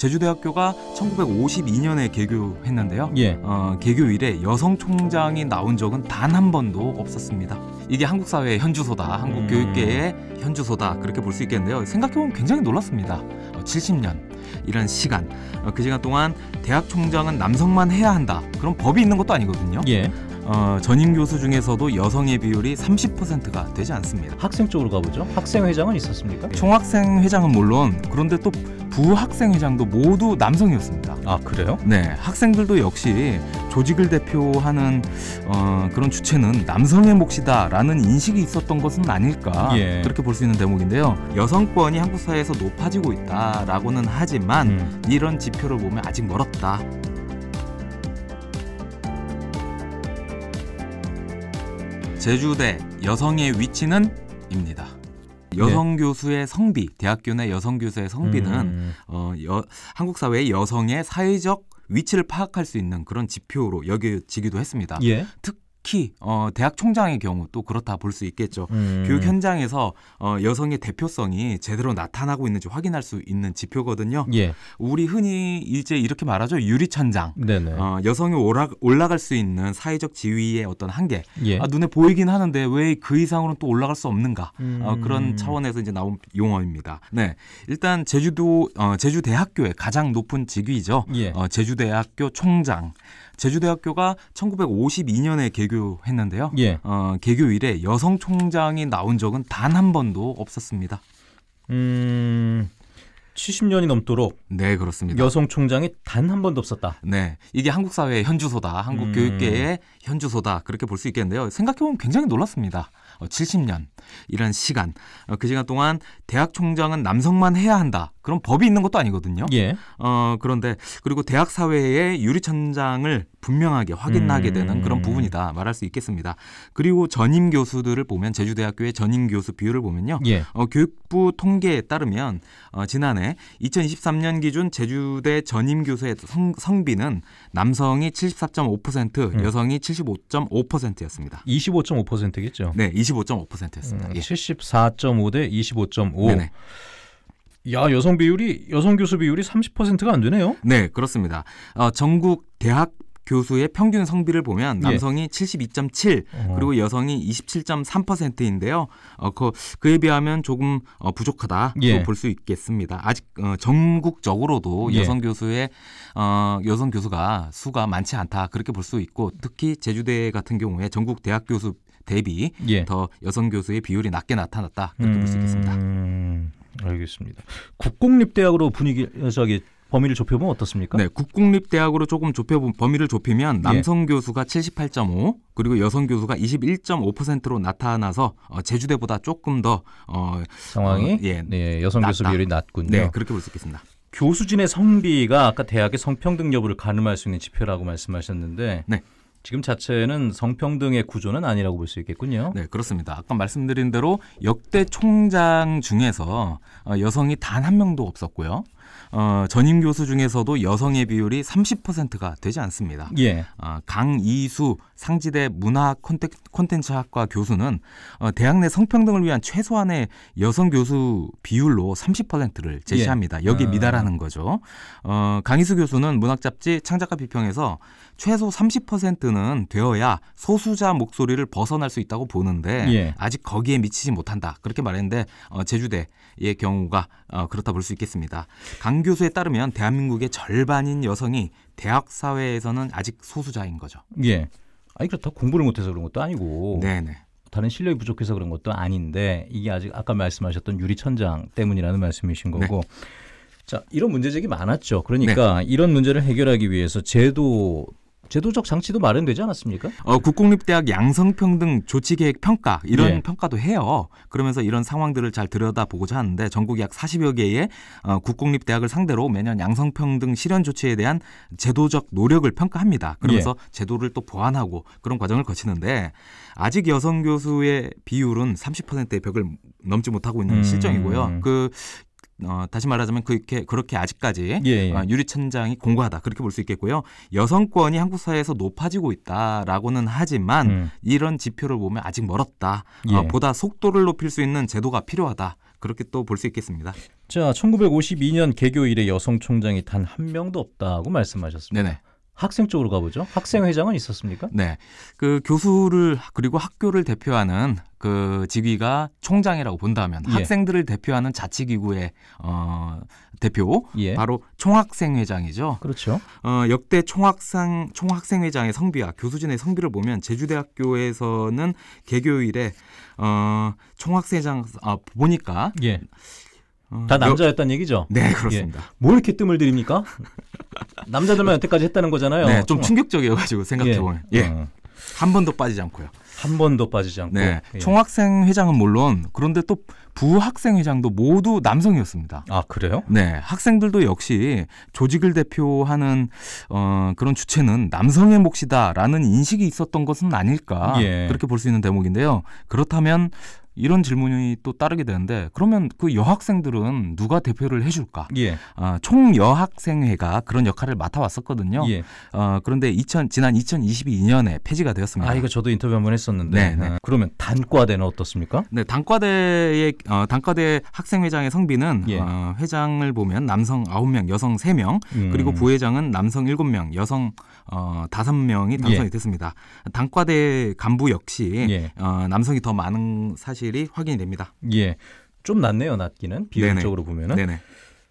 제주대학교가 1952년에 개교했는데요. 예. 어, 개교 이래 여성 총장이 나온 적은 단 한 번도 없었습니다. 이게 한국 사회의 현주소다, 한국 음. 교육계의 현주소다 그렇게 볼 수 있겠는데요. 생각해보면 굉장히 놀랐습니다. 어, 70년 이런 시간 어, 그 시간 동안 대학 총장은 남성만 해야 한다. 그런 법이 있는 것도 아니거든요. 예. 어, 전임 교수 중에서도 여성의 비율이 30%가 되지 않습니다. 학생 쪽으로 가보죠. 학생 회장은 있었습니까? 총학생 회장은 물론 그런데 또 부학생회장도 모두 남성이었습니다. 아 그래요? 네, 학생들도 역시 조직을 대표하는 어, 그런 주체는 남성의 몫이다라는 인식이 있었던 것은 아닐까 예. 그렇게 볼 수 있는 대목인데요. 여성권이 한국 사회에서 높아지고 있다라고는 하지만 음. 이런 지표를 보면 아직 멀었다. 제주대 여성의 위치는 입니다. 네. 여성 교수의 성비, 대학교 내 여성 교수의 성비는 음, 음. 어, 여, 한국 사회의 여성의 사회적 위치를 파악할 수 있는 그런 지표로 여겨지기도 했습니다. 예. 특 특히 어, 대학 총장의 경우 또 그렇다 볼 수 있겠죠. 음. 교육 현장에서 어, 여성의 대표성이 제대로 나타나고 있는지 확인할 수 있는 지표거든요. 예. 우리 흔히 이제 이렇게 말하죠. 유리천장. 네네. 어, 여성이 올라, 올라갈 수 있는 사회적 지위의 어떤 한계. 예. 아, 눈에 보이긴 하는데 왜 그 이상으로는 또 올라갈 수 없는가. 어, 음. 어, 그런 차원에서 이제 나온 용어입니다. 네. 일단 제주도 어, 제주대학교의 가장 높은 직위죠. 예. 어, 제주대학교 총장. 제주대학교가 1952년에 개교 계류했는데요. 예. 어, 개교 이래 여성 총장이 나온 적은 단 한 번도 없었습니다. 음. 70년이 넘도록 네 그렇습니다. 여성 총장이 단 한 번도 없었다. 네, 이게 한국 사회의 현주소다, 한국 음. 교육계의 현주소다 그렇게 볼 수 있겠는데요. 생각해 보면 굉장히 놀랐습니다. 70년 어, 이런 시간 어, 그 시간 동안 대학 총장은 남성만 해야 한다 그런 법이 있는 것도 아니거든요. 예. 어 그런데 그리고 대학 사회의 유리천장을 분명하게 확인하게 되는 음. 그런 부분이다 말할 수 있겠습니다. 그리고 전임 교수들을 보면 제주대학교의 전임 교수 비율을 보면요. 예. 어, 교육부 통계에 따르면 어, 지난해 반면에 2023년 기준 제주대 전임 교수의 성, 비는 남성이 74.5% 음. 여성이 75.5%였습니다. 25.5%겠죠? 네, 25.5%였습니다. 음, 예. 74.5 대 25.5. 네야 여성 비율이 여성 교수 비율이 30%가 안 되네요. 네 그렇습니다. 어, 전국 대학 교수의 평균 성비를 보면 예. 남성이 예. 72.7 어. 그리고 여성이 27.3%인데요. 어, 그, 그에 비하면 조금 어, 부족하다 예. 볼수 있겠습니다. 아직 어, 전국적으로도 예. 여성 교수의 어, 여성 교수가 수가 많지 않다 그렇게 볼 수 있고 특히 제주대 같은 경우에 전국 대학 교수 대비 예. 더 여성 교수의 비율이 낮게 나타났다 그렇게 음... 볼수 있겠습니다. 알겠습니다. 국공립대학으로 분위기 저기 범위를 좁혀보면 어떻습니까? 네, 국공립대학으로 조금 좁혀 본 범위를 좁히면 예. 남성 교수가 78.5 그리고 여성 교수가 21.5%로 나타나서 어, 제주대보다 조금 더 어, 상황이 어, 예, 네, 여성 낮다. 교수 비율이 낮군요. 네, 그렇게 볼 수 있겠습니다. 교수진의 성비가 아까 대학의 성평등 여부를 가늠할 수 있는 지표라고 말씀하셨는데 네. 지금 자체는 성평등의 구조는 아니라고 볼 수 있겠군요. 네, 그렇습니다. 아까 말씀드린 대로 역대 총장 중에서 어, 여성이 단 한 명도 없었고요. 어, 전임 교수 중에서도 여성의 비율이 30%가 되지 않습니다. 예. 어, 강이수 상지대 문화 콘텐츠학과 교수는 어, 대학 내 성평등을 위한 최소한의 여성 교수 비율로 30%를 예. 제시합니다. 예. 여기 아. 미달하는 거죠. 어, 강이수 교수는 문학 잡지 창작가 비평에서 최소 30%는 되어야 소수자 목소리를 벗어날 수 있다고 보는데 예. 아직 거기에 미치지 못한다 그렇게 말했는데 어, 제주대의 경우가 어, 그렇다 볼 수 있겠습니다. 강 교수에 따르면 대한민국의 절반인 여성이 대학 사회에서는 아직 소수자인 거죠. 예. 아니 그렇다 공부를 못해서 그런 것도 아니고 네네. 다른 실력이 부족해서 그런 것도 아닌데 이게 아직 아까 말씀하셨던 유리 천장 때문이라는 말씀이신 거고 네. 자 이런 문제제기 많았죠. 그러니까 네. 이런 문제를 해결하기 위해서 제도 제도적 장치도 마련되지 않았습니까? 어, 국공립대학 양성평등 조치계획 평가 이런 네. 평가도 해요. 그러면서 이런 상황들을 잘 들여다보고자 하는데 전국약 40여 개의 어, 국공립대학을 상대로 매년 양성평등 실현 조치에 대한 제도적 노력을 평가합니다. 그러면서 예. 제도를 또 보완하고 그런 과정을 거치는데 아직 여성 교수의 비율은 30%의 벽을 넘지 못하고 있는 음. 실정이고요. 그 어, 다시 말하자면 그렇게 그렇게 아직까지 예, 예. 어, 유리 천장이 공고하다 그렇게 볼 수 있겠고요. 여성권이 한국 사회에서 높아지고 있다라고는 하지만 음. 이런 지표를 보면 아직 멀었다. 어, 예. 어, 보다 속도를 높일 수 있는 제도가 필요하다. 그렇게 또 볼 수 있겠습니다. 자, 1952년 개교 이래 여성 총장이 단 한 명도 없다고 말씀하셨습니다. 네네. 학생 쪽으로 가보죠. 학생 회장은 있었습니까? 네. 그 교수를 그리고 학교를 대표하는 그 직위가 총장이라고 본다면 예. 학생들을 대표하는 자치기구의 어 대표 예. 바로 총학생회장이죠. 그렇죠. 어 역대 총학생 총학생회장의 성비와 교수진의 성비를 보면 제주대학교에서는 개교일에 어 총학생회장 아 보니까 예. 다 어, 남자였단 얘기죠? 네, 그렇습니다. 예. 뭘 이렇게 뜸을 들입니까? 남자들만 여태까지 했다는 거잖아요. 네, 좀 충격적이어가지고 생각해보면. 예. 예. 어. 한 번도 빠지지 않고요. 한 번도 빠지지 않고. 네. 예. 총학생 회장은 물론 그런데 또 부학생 회장도 모두 남성이었습니다. 아 그래요? 네. 학생들도 역시 조직을 대표하는 어, 그런 주체는 남성의 몫이다라는 인식이 있었던 것은 아닐까 예. 그렇게 볼 수 있는 대목인데요. 그렇다면 이런 질문이 또 따르게 되는데 그러면 그 여학생들은 누가 대표를 해줄까? 예. 어, 아, 총여학생회가 그런 역할을 맡아왔었거든요. 예. 어, 그런데 2000, 지난 2022년에 폐지가 되었습니다. 아 이거 저도 인터뷰 한 번 했었는데 네, 아, 네. 그러면 단과대는 어떻습니까? 네, 단과대의 어, 단과대 학생회장의 성비는 예. 어, 회장을 보면 남성 9명, 여성 3명, 음. 그리고 부회장은 남성 7명, 여성 어, 5명이 당선이 예. 됐습니다. 단과대 간부 역시 예. 어, 남성이 더 많은 사실. 사실이 확인이 됩니다. 예. 좀 낮네요, 낮기는. 비율적으로 보면은. 네네.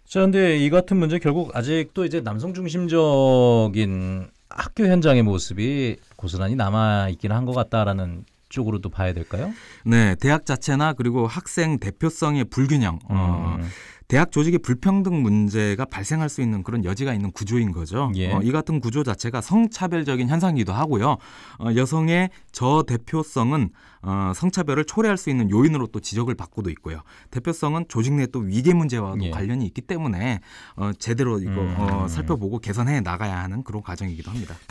자, 근데 이 같은 문제 결국 아직도 이제 남성 중심적인 학교 현장의 모습이 고스란히 남아 있기는 한 것 같다라는 쪽으로도 봐야 될까요? 네, 대학 자체나 그리고 학생 대표성의 불균형. 어, 음. 어, 대학 조직의 불평등 문제가 발생할 수 있는 그런 여지가 있는 구조인 거죠. 예. 어, 이 같은 구조 자체가 성차별적인 현상이기도 하고요. 어, 여성의 저대표성은 어, 성차별을 초래할 수 있는 요인으로 또 지적을 받고도 있고요. 대표성은 조직 내 또 위계 문제와도 예. 관련이 있기 때문에 어, 제대로 이거 음. 어, 살펴보고 개선해 나가야 하는 그런 과정이기도 합니다.